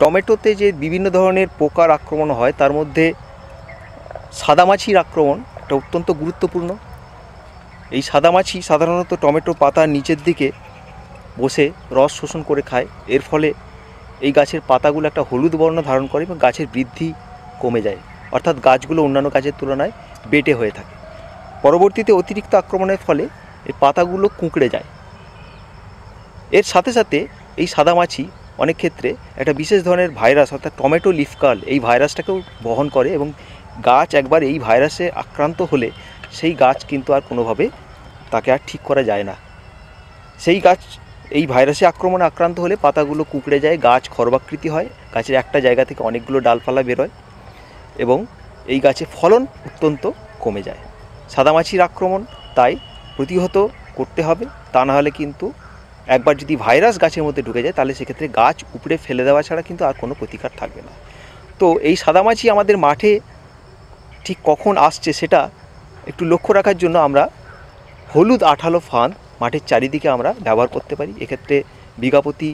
টমেটোতে যে বিভিন্ন ধরনের পোকার আক্রমণ হয় তার মধ্যে সাদামাছির আক্রমণ এটা অত্যন্ত গুরুত্বপূর্ণ এই সাদামাছি সাধারণত টমেটো পাতার নিচের দিকে বসে রস শোষণ করে খায় এর ফলে এই গাছের পাতাগুলো একটা হলুদ বর্ণ ধারণ করে এবং গাছের বৃদ্ধি কমে যায় অর্থাৎ গাছগুলো অন্যান্য গাছের তুলনায় বেটে হয়ে থাকে পরবর্তীতে অতিরিক্ত আক্রমণের ফলে এই পাতাগুলো কুঁকড়ে যায় এর সাথে সাথে এই সাদামাছি অনেক ক্ষেত্রে একটা বিশেষ ধরনের ভাইরাস অর্থাৎ টমেটো লিফকাল এই ভাইরাসটাকেও বহন করে এবং গাছ একবার এই ভাইরাসে আক্রান্ত হলে সেই গাছ কিন্তু আর কোনোভাবে তাকে আর ঠিক করা যায় না সেই গাছ এই ভাইরাসে আক্রমণে আক্রান্ত হলে পাতাগুলো কুকড়ে যায় গাছ খরবাকৃতি হয় গাছের একটা জায়গা থেকে অনেকগুলো ডালপালা বেরোয় এবং এই গাছে ফলন অত্যন্ত কমে যায় সাদামাছির আক্রমণ তাই প্রতিহত করতে হবে তা নাহলে কিন্তু একবার যদি ভাইরাস গাছের মধ্যে ঢুকে যায় তাহলে সেক্ষেত্রে গাছ উপড়ে ফেলে দেওয়া ছাড়া কিন্তু আর কোনো প্রতিকার থাকবে না তো এই সাদামাছি আমাদের মাঠে ঠিক কখন আসছে সেটা একটু লক্ষ্য রাখার জন্য আমরা হলুদ আঠালো ফান মাঠের চারিদিকে আমরা ব্যবহার করতে পারি এক্ষেত্রে বিঘাপতি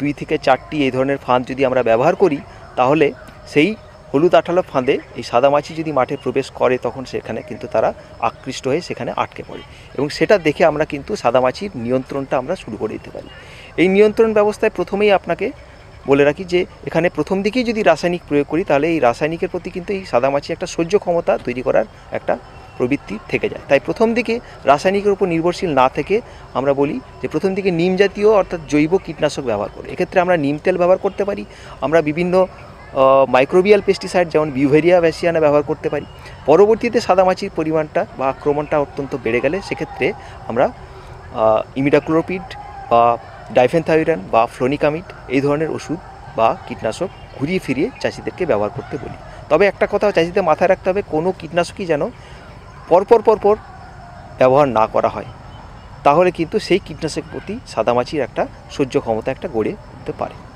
দুই থেকে চারটি এই ধরনের ফান যদি আমরা ব্যবহার করি তাহলে সেই হলুদ আঠালো ফাঁদে এই সাদামাছি যদি মাঠে প্রবেশ করে তখন সেখানে কিন্তু তারা আকৃষ্ট হয়ে সেখানে আটকে পড়ে এবং সেটা দেখে আমরা কিন্তু সাদামাছির নিয়ন্ত্রণটা আমরা শুরু করে দিতে পারি এই নিয়ন্ত্রণ ব্যবস্থায় প্রথমেই আপনাকে বলে রাখি যে এখানে প্রথম দিকেই যদি রাসায়নিক প্রয়োগ করি তাহলে এই রাসায়নিকের প্রতি কিন্তু এই সাদামাছি একটা সহ্য ক্ষমতা তৈরি করার একটা প্রবৃত্তি থেকে যায় তাই প্রথম দিকে রাসায়নিকের উপর নির্ভরশীল না থেকে আমরা বলি যে প্রথম দিকে নিম জাতীয় অর্থাৎ জৈব কীটনাশক ব্যবহার করি এক্ষেত্রে আমরা নিম তেল ব্যবহার করতে পারি আমরা বিভিন্ন মাইক্রোবিয়াল পেস্টিসাইড যেমন বিউভেরিয়া ভ্যাসিয়ানা ব্যবহার করতে পারি পরবর্তীতে সাদামাছির পরিমাণটা বা আক্রমণটা অত্যন্ত বেড়ে গেলে সেক্ষেত্রে আমরা ইমিডাক্লোপিড বা ডাইফেনথাইরান বা ফ্লোনিকামিড এই ধরনের ওষুধ বা কীটনাশক ঘুরিয়ে ফিরিয়ে চাষিদেরকে ব্যবহার করতে বলি তবে একটা কথা চাষিদের মাথায় রাখতে হবে কোনো কীটনাশকই যেন পরপর পরপর ব্যবহার না করা হয় তাহলে কিন্তু সেই কীটনাশকের প্রতি সাদামাছির একটা সহ্য ক্ষমতা একটা গড়ে উঠতে পারে